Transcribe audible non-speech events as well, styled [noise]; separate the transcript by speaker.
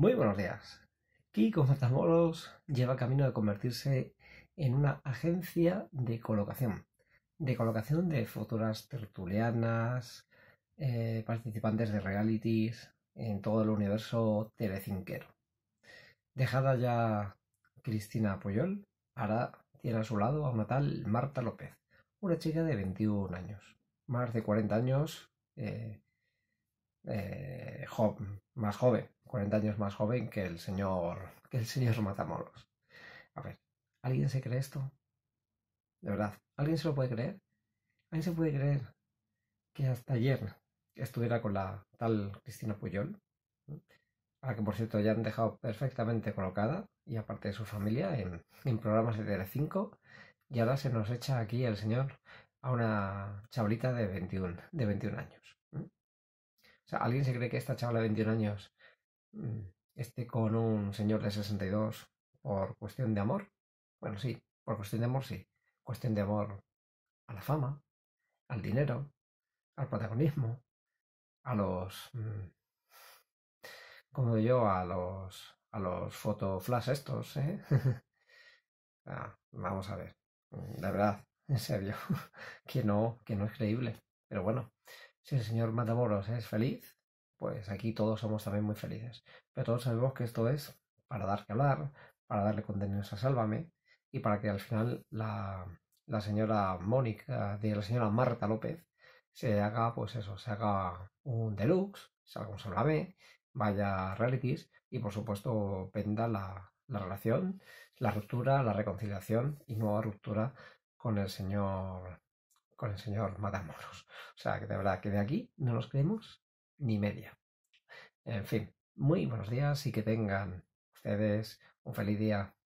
Speaker 1: Muy buenos días. Kiko Matamoros lleva camino de convertirse en una agencia de colocación. De colocación de futuras tertulianas, eh, participantes de realities en todo el universo telecinquero. Dejada ya Cristina Puyol, ahora tiene a su lado a una tal Marta López, una chica de 21 años. Más de 40 años, eh, eh, más joven, 40 años más joven que el señor, que el señor Matamoros. A ver, ¿alguien se cree esto? De verdad, ¿alguien se lo puede creer? ¿Alguien se puede creer que hasta ayer estuviera con la tal Cristina Puyol? A la que, por cierto, ya han dejado perfectamente colocada, y aparte de su familia, en, en programas de Telecinco. Y ahora se nos echa aquí el señor a una chablita de 21, de 21 años. O sea, ¿alguien se cree que esta chavala de 21 años este con un señor de 62 por cuestión de amor. Bueno, sí, por cuestión de amor sí. Cuestión de amor a la fama, al dinero, al protagonismo, a los... Mm, como yo, a los... a los fotoflash estos, ¿eh? [laughs] Ah, vamos a ver. Mm, la verdad, [laughs] en serio, [laughs] que no, que no es creíble. Pero bueno, si el señor Matamoros es feliz, pues aquí todos somos también muy felices. Pero todos sabemos que esto es para dar que hablar, para darle contenidos a Sálvame y para que al final la, señora Mónica, de la señora Marta López, se haga, pues eso, se haga un deluxe, se haga un Sálvame, vaya realities y por supuesto penda la, la relación, la ruptura, la reconciliación y nueva ruptura con el señor con el señor Matamoros. O sea, que de verdad que de aquí no nos creemos ni media. En fin, muy buenos días y que tengan ustedes un feliz día.